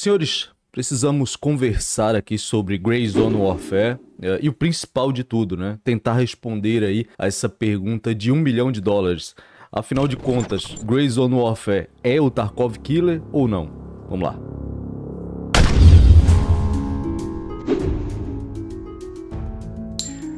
Senhores, precisamos conversar aqui sobre Grey Zone Warfare eh, e o principal de tudo, né? Tentar responder aí a essa pergunta de um milhão de dólares. Afinal de contas, Grey Zone Warfare é o Tarkov Killer ou não? Vamos lá.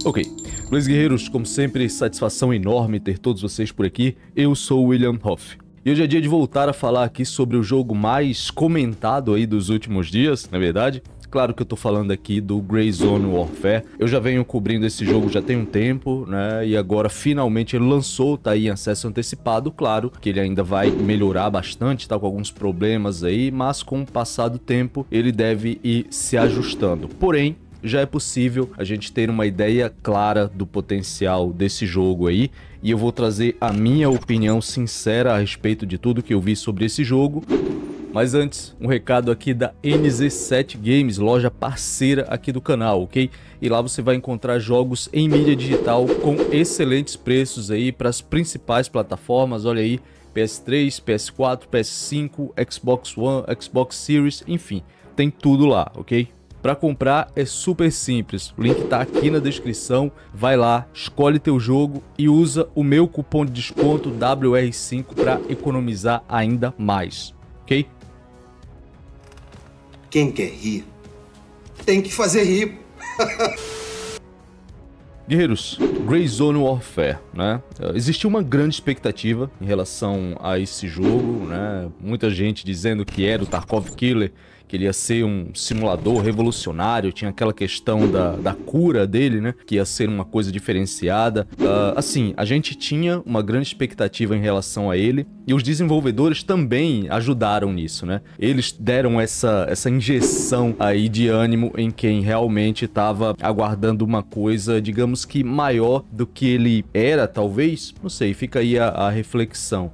Ok, Luiz Guerreiros, como sempre, satisfação enorme ter todos vocês por aqui. Eu sou o William Hoff. E hoje é dia de voltar a falar aqui sobre o jogo mais comentado aí dos últimos dias, na é verdade. Claro que eu tô falando aqui do Greyzone Warfare. Eu já venho cobrindo esse jogo já tem um tempo, né? E agora finalmente ele lançou, tá aí em acesso antecipado. Claro que ele ainda vai melhorar bastante, tá com alguns problemas aí, mas com o passar do tempo ele deve ir se ajustando. Porém, já é possível a gente ter uma ideia clara do potencial desse jogo aí. E eu vou trazer a minha opinião sincera a respeito de tudo que eu vi sobre esse jogo. Mas antes, um recado aqui da NZ7 Games, loja parceira aqui do canal, ok? E lá você vai encontrar jogos em mídia digital com excelentes preços aí para as principais plataformas, olha aí, PS3, PS4, PS5, Xbox One, Xbox Series, enfim, tem tudo lá, ok? Para comprar é super simples, o link está aqui na descrição, vai lá, escolhe teu jogo e usa o meu cupom de desconto WR5 para economizar ainda mais, ok? Quem quer rir, tem que fazer rir. Guerreiros, Grey Zone Warfare, né? Eh, Existia uma grande expectativa em relação a esse jogo, né? Muita gente dizendo que era o Tarkov Killer que ele ia ser um simulador revolucionário, tinha aquela questão da, da cura dele, né? Que ia ser uma coisa diferenciada. Uh, assim, a gente tinha uma grande expectativa em relação a ele e os desenvolvedores também ajudaram nisso, né? Eles deram essa, essa injeção aí de ânimo em quem realmente estava aguardando uma coisa, digamos que maior do que ele era, talvez. Não sei, fica aí a, a reflexão.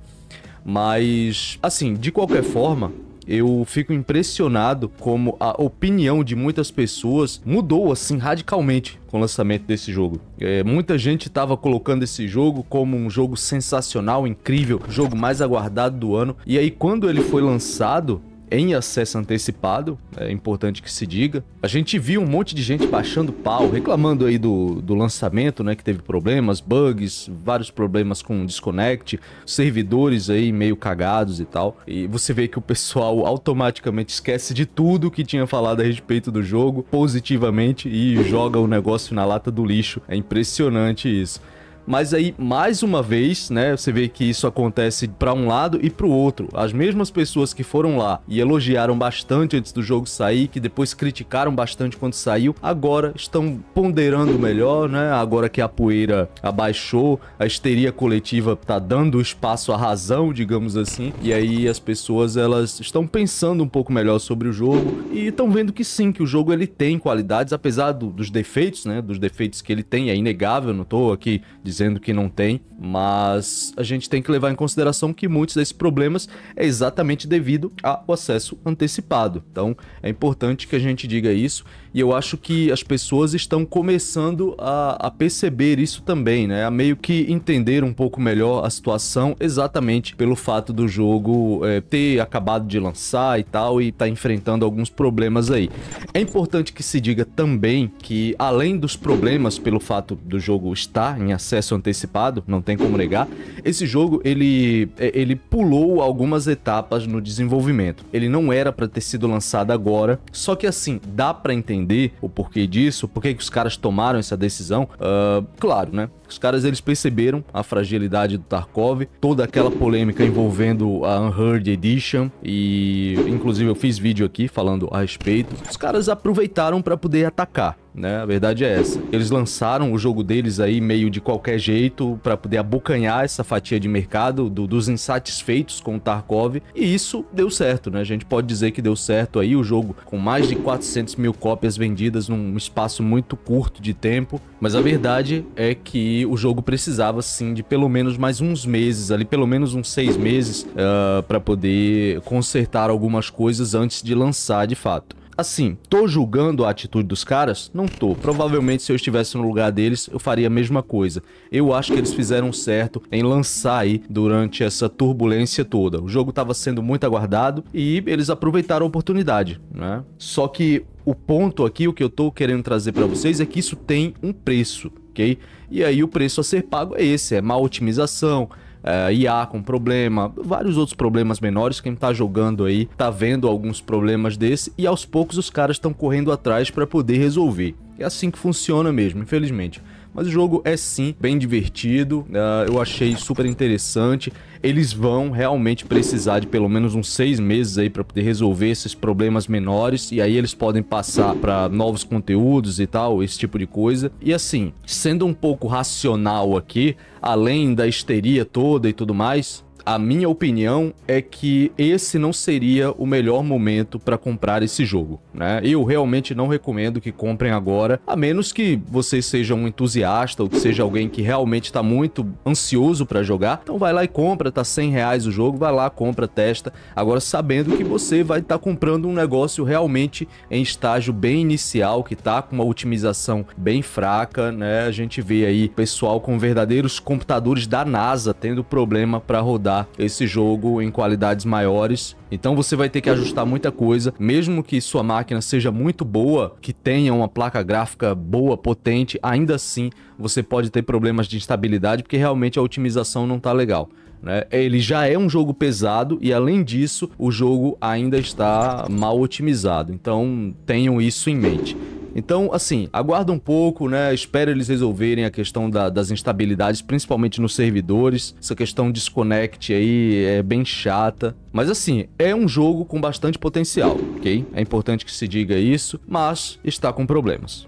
Mas, assim, de qualquer forma, eu fico impressionado como a opinião de muitas pessoas mudou assim radicalmente com o lançamento desse jogo. É, muita gente estava colocando esse jogo como um jogo sensacional, incrível, jogo mais aguardado do ano. E aí quando ele foi lançado, em acesso antecipado, é importante que se diga. A gente viu um monte de gente baixando pau, reclamando aí do, do lançamento, né, que teve problemas, bugs, vários problemas com disconnect, servidores aí meio cagados e tal. E você vê que o pessoal automaticamente esquece de tudo que tinha falado a respeito do jogo positivamente e joga o negócio na lata do lixo. É impressionante isso. Mas aí, mais uma vez, né, você vê que isso acontece para um lado e para o outro. As mesmas pessoas que foram lá e elogiaram bastante antes do jogo sair, que depois criticaram bastante quando saiu, agora estão ponderando melhor, né? Agora que a poeira abaixou, a histeria coletiva tá dando espaço à razão, digamos assim. E aí as pessoas elas estão pensando um pouco melhor sobre o jogo e estão vendo que sim, que o jogo ele tem qualidades, apesar do, dos defeitos, né? Dos defeitos que ele tem, é inegável, não tô aqui dizendo dizendo que não tem, mas a gente tem que levar em consideração que muitos desses problemas é exatamente devido ao acesso antecipado. Então, é importante que a gente diga isso e eu acho que as pessoas estão começando a, a perceber isso também, né? A meio que entender um pouco melhor a situação exatamente pelo fato do jogo é, ter acabado de lançar e tal e tá enfrentando alguns problemas aí. É importante que se diga também que além dos problemas pelo fato do jogo estar em acesso acesso antecipado, não tem como negar, esse jogo ele, é, ele pulou algumas etapas no desenvolvimento. Ele não era para ter sido lançado agora, só que assim, dá para entender o porquê disso, por que os caras tomaram essa decisão. Uh, claro, né? Os caras eles perceberam a fragilidade do Tarkov, toda aquela polêmica envolvendo a Unheard Edition e inclusive eu fiz vídeo aqui falando a respeito. Os caras aproveitaram para poder atacar né? A verdade é essa. Eles lançaram o jogo deles aí meio de qualquer jeito para poder abocanhar essa fatia de mercado do, dos insatisfeitos com o Tarkov e isso deu certo, né? A gente pode dizer que deu certo aí o jogo com mais de 400 mil cópias vendidas num espaço muito curto de tempo, mas a verdade é que o jogo precisava sim de pelo menos mais uns meses ali, pelo menos uns seis meses uh, ah, para poder consertar algumas coisas antes de lançar de fato. Assim, tô julgando a atitude dos caras? Não tô. Provavelmente se eu estivesse no lugar deles, eu faria a mesma coisa. Eu acho que eles fizeram certo em lançar aí durante essa turbulência toda. O jogo estava sendo muito aguardado e eles aproveitaram a oportunidade, né? Só que o ponto aqui, o que eu tô querendo trazer para vocês é que isso tem um preço, ok? E aí o preço a ser pago é esse, é má otimização, uh, eh, IA com problema, vários outros problemas menores. Quem tá jogando aí tá vendo alguns problemas desse e aos poucos os caras estão correndo atrás para poder resolver. É assim que funciona mesmo, infelizmente. Mas o jogo é sim bem divertido, uh, eu achei super interessante. Eles vão realmente precisar de pelo menos uns seis meses aí para poder resolver esses problemas menores e aí eles podem passar para novos conteúdos e tal, esse tipo de coisa. E assim, sendo um pouco racional aqui, além da histeria toda e tudo mais, a minha opinião é que esse não seria o melhor momento para comprar esse jogo, né? Eu realmente não recomendo que comprem agora, a menos que você seja um entusiasta ou que seja alguém que realmente está muito ansioso para jogar. Então vai lá e compra, tá 100 reais o jogo, vai lá, compra, testa. Agora sabendo que você vai estar tá comprando um negócio realmente em estágio bem inicial, que tá com uma otimização bem fraca, né? A gente vê aí pessoal com verdadeiros computadores da NASA tendo problema para rodar melhorar esse jogo em qualidades maiores. Então você vai ter que ajustar muita coisa, mesmo que sua máquina seja muito boa, que tenha uma placa gráfica boa, potente, ainda assim você pode ter problemas de instabilidade porque realmente a otimização não está legal. Né? Ele já é um jogo pesado e além disso o jogo ainda está mal otimizado, então tenham isso em mente. Então, assim, aguarda um pouco, né? Espera eles resolverem a questão da, das instabilidades, principalmente nos servidores. Essa questão disconnect aí é bem chata. Mas assim, é um jogo com bastante potencial, ok? É importante que se diga isso, mas está com problemas.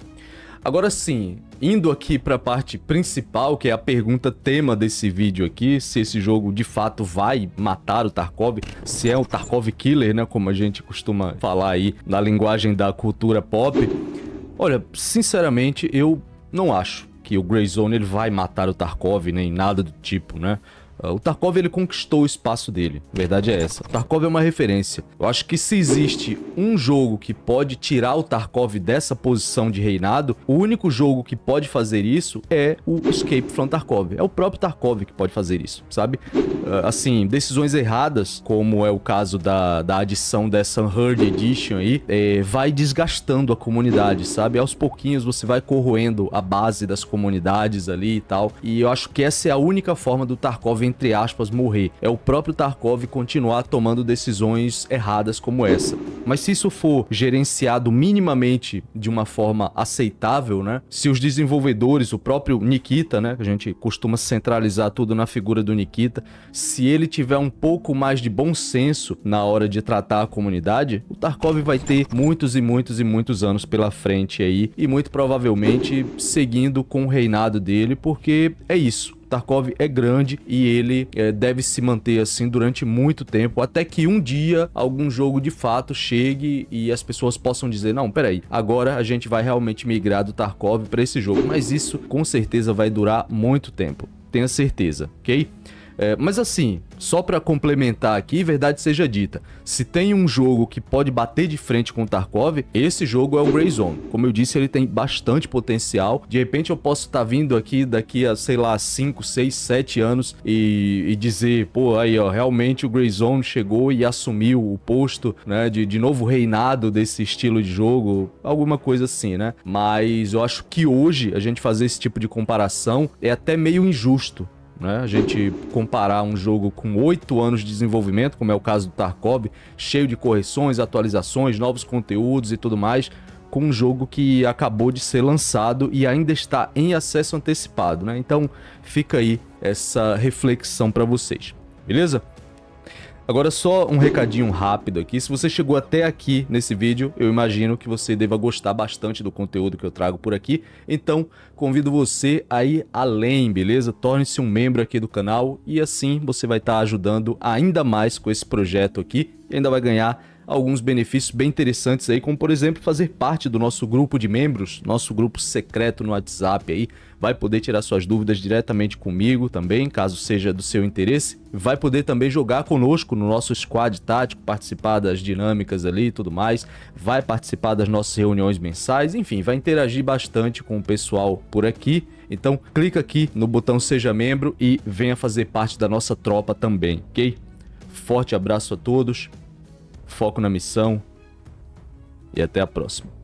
Agora sim, indo aqui para a parte principal, que é a pergunta tema desse vídeo aqui, se esse jogo de fato vai matar o Tarkov, se é o Tarkov Killer, né, como a gente costuma falar aí na linguagem da cultura pop. Olha, sinceramente, eu não acho que o Greyzone Zone ele vai matar o Tarkov nem nada do tipo, né? Ah, o Tarkov ele conquistou o espaço dele. A verdade é essa. O Tarkov é uma referência. Eu acho que se existe um jogo que pode tirar o Tarkov dessa posição de reinado, o único jogo que pode fazer isso é o Escape from Tarkov. É o próprio Tarkov que pode fazer isso, sabe? Uh, assim, decisões erradas, como é o caso da, da adição dessa Unheard Edition aí, é, vai desgastando a comunidade, sabe? Aos pouquinhos você vai corroendo a base das comunidades ali e tal. E eu acho que essa é a única forma do Tarkov entre aspas, morrer. É o próprio Tarkov continuar tomando decisões erradas como essa. Mas se isso for gerenciado minimamente de uma forma aceitável, né? Se os desenvolvedores, o próprio Nikita, né? A gente costuma centralizar tudo na figura do Nikita. Se ele tiver um pouco mais de bom senso na hora de tratar a comunidade, o Tarkov vai ter muitos e muitos e muitos anos pela frente aí. E muito provavelmente seguindo com o reinado dele, porque é isso. Tarkov é grande e ele é, deve se manter assim durante muito tempo, até que um dia algum jogo de fato chegue e as pessoas possam dizer, não, peraí, agora a gente vai realmente migrar do Tarkov para esse jogo, mas isso com certeza vai durar muito tempo, tenha certeza, ok? É, mas assim, só para complementar aqui, verdade seja dita, se tem um jogo que pode bater de frente com o Tarkov, esse jogo é o Greyzone. Como eu disse, ele tem bastante potencial. De repente eu posso estar tá vindo aqui daqui a, sei lá, 5, 6, 7 anos e, e, dizer, pô, aí ó, realmente o Greyzone chegou e assumiu o posto, né, de, de novo reinado desse estilo de jogo, alguma coisa assim, né? Mas eu acho que hoje a gente fazer esse tipo de comparação é até meio injusto, né? A gente comparar um jogo com oito anos de desenvolvimento, como é o caso do Tarkov, cheio de correções, atualizações, novos conteúdos e tudo mais, com um jogo que acabou de ser lançado e ainda está em acesso antecipado. Né? Então fica aí essa reflexão para vocês, beleza? Agora só um recadinho rápido aqui. Se você chegou até aqui nesse vídeo, eu imagino que você deva gostar bastante do conteúdo que eu trago por aqui. Então, convido você a ir além, beleza? Torne-se um membro aqui do canal e assim você vai estar tá ajudando ainda mais com esse projeto aqui e ainda vai ganhar alguns benefícios bem interessantes aí, como por exemplo fazer parte do nosso grupo de membros, nosso grupo secreto no WhatsApp aí, vai poder tirar suas dúvidas diretamente comigo também, caso seja do seu interesse. Vai poder também jogar conosco no nosso squad tático, participar das dinâmicas ali e tudo mais, vai participar das nossas reuniões mensais, enfim, vai interagir bastante com o pessoal por aqui. Então, clica aqui no botão Seja Membro e venha fazer parte da nossa tropa também, ok? Forte abraço a todos, foco na missão e até a próxima.